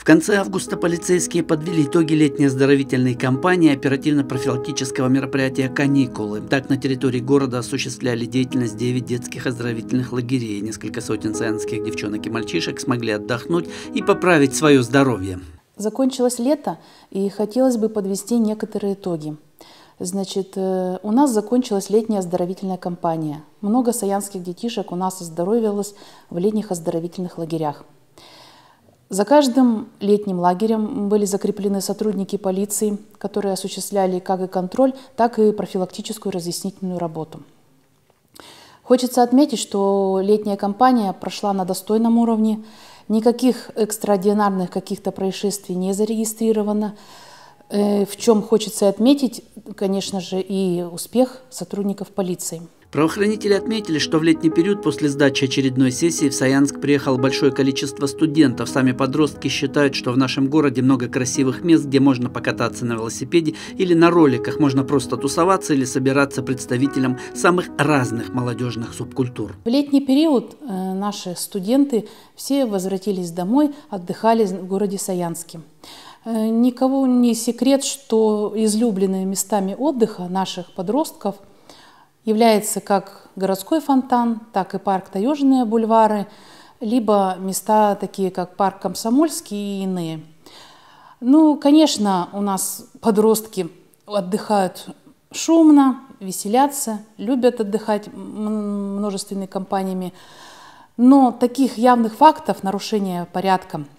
В конце августа полицейские подвели итоги летней оздоровительной кампании оперативно-профилактического мероприятия «Каникулы». Так, на территории города осуществляли деятельность 9 детских оздоровительных лагерей. Несколько сотен саянских девчонок и мальчишек смогли отдохнуть и поправить свое здоровье. Закончилось лето, и хотелось бы подвести некоторые итоги. Значит, э, у нас закончилась летняя оздоровительная кампания. Много саянских детишек у нас оздоровилось в летних оздоровительных лагерях. За каждым летним лагерем были закреплены сотрудники полиции, которые осуществляли как и контроль, так и профилактическую разъяснительную работу. Хочется отметить, что летняя кампания прошла на достойном уровне, никаких экстраординарных каких-то происшествий не зарегистрировано. Э, в чем хочется отметить, конечно же, и успех сотрудников полиции. Правоохранители отметили, что в летний период после сдачи очередной сессии в Саянск приехало большое количество студентов. Сами подростки считают, что в нашем городе много красивых мест, где можно покататься на велосипеде или на роликах, можно просто тусоваться или собираться представителям самых разных молодежных субкультур. В летний период э, наши студенты все возвратились домой, отдыхали в городе Саянске. Э, никого не секрет, что излюбленные местами отдыха наших подростков – является как городской фонтан, так и парк Таежные бульвары, либо места такие, как парк Комсомольский и иные. Ну, конечно, у нас подростки отдыхают шумно, веселятся, любят отдыхать множественными компаниями, но таких явных фактов нарушения порядка –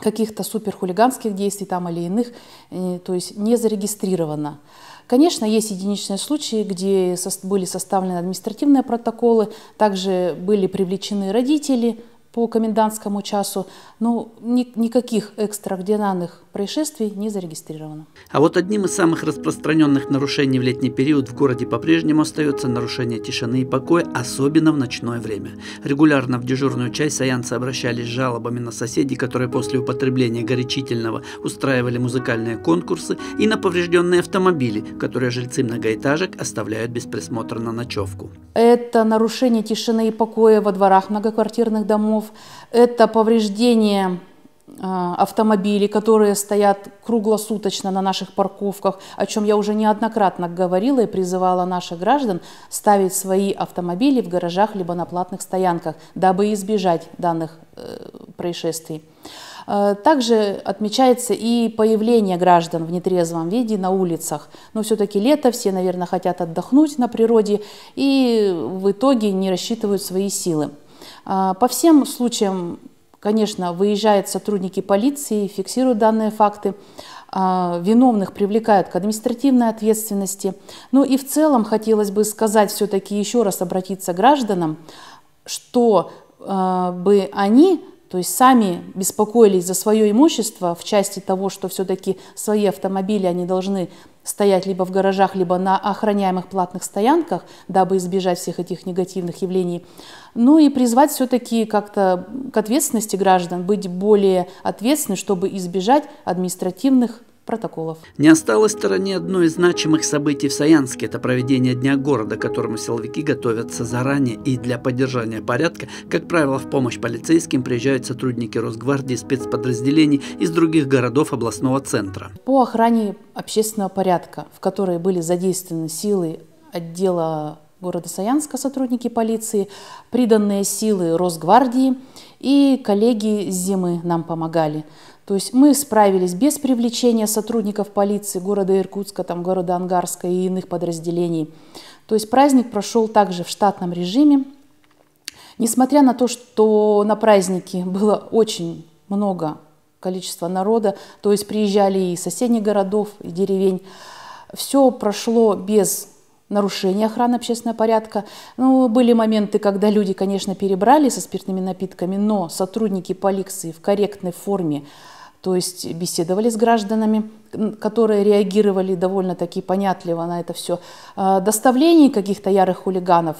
каких-то суперхулиганских действий там или иных, э, то есть не зарегистрировано. Конечно, есть единичные случаи, где были составлены административные протоколы, также были привлечены родители, по комендантскому часу ну, ни, никаких экстраординарных происшествий не зарегистрировано. А вот одним из самых распространенных нарушений в летний период в городе по-прежнему остается нарушение тишины и покоя, особенно в ночное время. Регулярно в дежурную часть саянцы обращались с жалобами на соседей, которые после употребления горячительного устраивали музыкальные конкурсы и на поврежденные автомобили, которые жильцы многоэтажек оставляют без присмотра на ночевку. Это нарушение тишины и покоя во дворах многоквартирных домов, шумов, это повреждение а, автомобилей, которые стоят круглосуточно на наших парковках, о чем я уже неоднократно говорила и призывала наших граждан ставить свои автомобили в гаражах либо на платных стоянках, дабы избежать данных э, происшествий. А, также отмечается и появление граждан в нетрезвом виде на улицах. Но все-таки лето, все, наверное, хотят отдохнуть на природе и в итоге не рассчитывают свои силы. А, по всем случаям, конечно, выезжают сотрудники полиции, фиксируют данные факты а, виновных привлекают к административной ответственности. Ну и в целом хотелось бы сказать все-таки еще раз обратиться к гражданам, что э, бы они, то есть сами беспокоились за свое имущество в части того, что все-таки свои автомобили они должны стоять либо в гаражах, либо на охраняемых платных стоянках, дабы избежать всех этих негативных явлений. Ну и призвать все-таки как-то к ответственности граждан, быть более ответственны, чтобы избежать административных протоколов. Не осталось в стороне одно из значимых событий в Саянске. Это проведение Дня города, к которому силовики готовятся заранее. И для поддержания порядка, как правило, в помощь полицейским приезжают сотрудники Росгвардии, спецподразделений из других городов областного центра. По охране общественного порядка, в которой были задействованы силы отдела города Саянска, сотрудники полиции, приданные силы Росгвардии и коллеги с Зимы нам помогали. То есть мы справились без привлечения сотрудников полиции города Иркутска, там, города Ангарска и иных подразделений. То есть праздник прошел также в штатном режиме. Несмотря на то, что на празднике было очень много количества народа, то есть приезжали и соседних городов, и деревень, все прошло без нарушения охраны общественного порядка. Ну, были моменты, когда люди, конечно, перебрали со спиртными напитками, но сотрудники полиции в корректной форме то есть беседовали с гражданами, которые реагировали довольно-таки понятливо на это все. А Доставление каких-то ярых хулиганов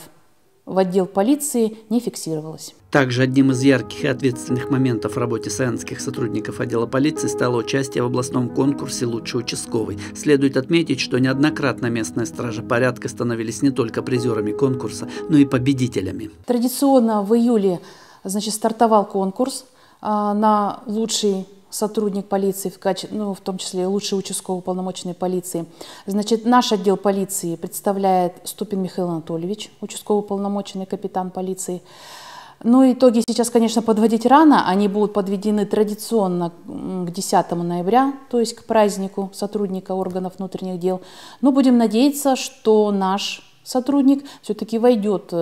в отдел полиции не фиксировалось. Также одним из ярких и ответственных моментов в работе саянских сотрудников отдела полиции стало участие в областном конкурсе «Лучший участковый». Следует отметить, что неоднократно местная стража порядка становились не только призерами конкурса, но и победителями. Традиционно в июле значит, стартовал конкурс а, на лучший сотрудник полиции, в, каче... ну, в том числе лучший участковый полномочный полиции. Значит, наш отдел полиции представляет Ступин Михаил Анатольевич, участковый уполномоченный капитан полиции. Ну, итоги сейчас, конечно, подводить рано. Они будут подведены традиционно к 10 ноября, то есть к празднику сотрудника органов внутренних дел. Но будем надеяться, что наш сотрудник все-таки войдет э,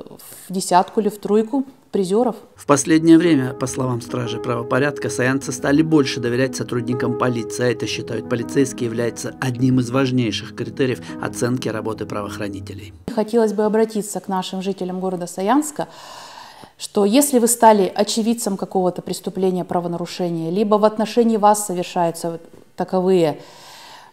в десятку или в тройку призеров. В последнее время, по словам стражи правопорядка, саянцы стали больше доверять сотрудникам полиции, а это, считают полицейские, является одним из важнейших критериев оценки работы правоохранителей. Хотелось бы обратиться к нашим жителям города Саянска, что если вы стали очевидцем какого-то преступления, правонарушения, либо в отношении вас совершаются таковые,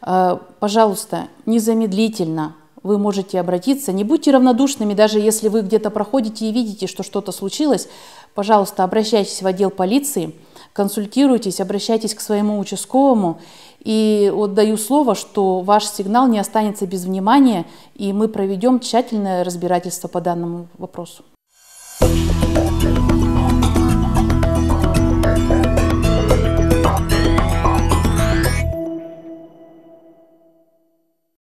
э, пожалуйста, незамедлительно вы можете обратиться. Не будьте равнодушными, даже если вы где-то проходите и видите, что что-то случилось. Пожалуйста, обращайтесь в отдел полиции, консультируйтесь, обращайтесь к своему участковому. И вот даю слово, что ваш сигнал не останется без внимания, и мы проведем тщательное разбирательство по данному вопросу.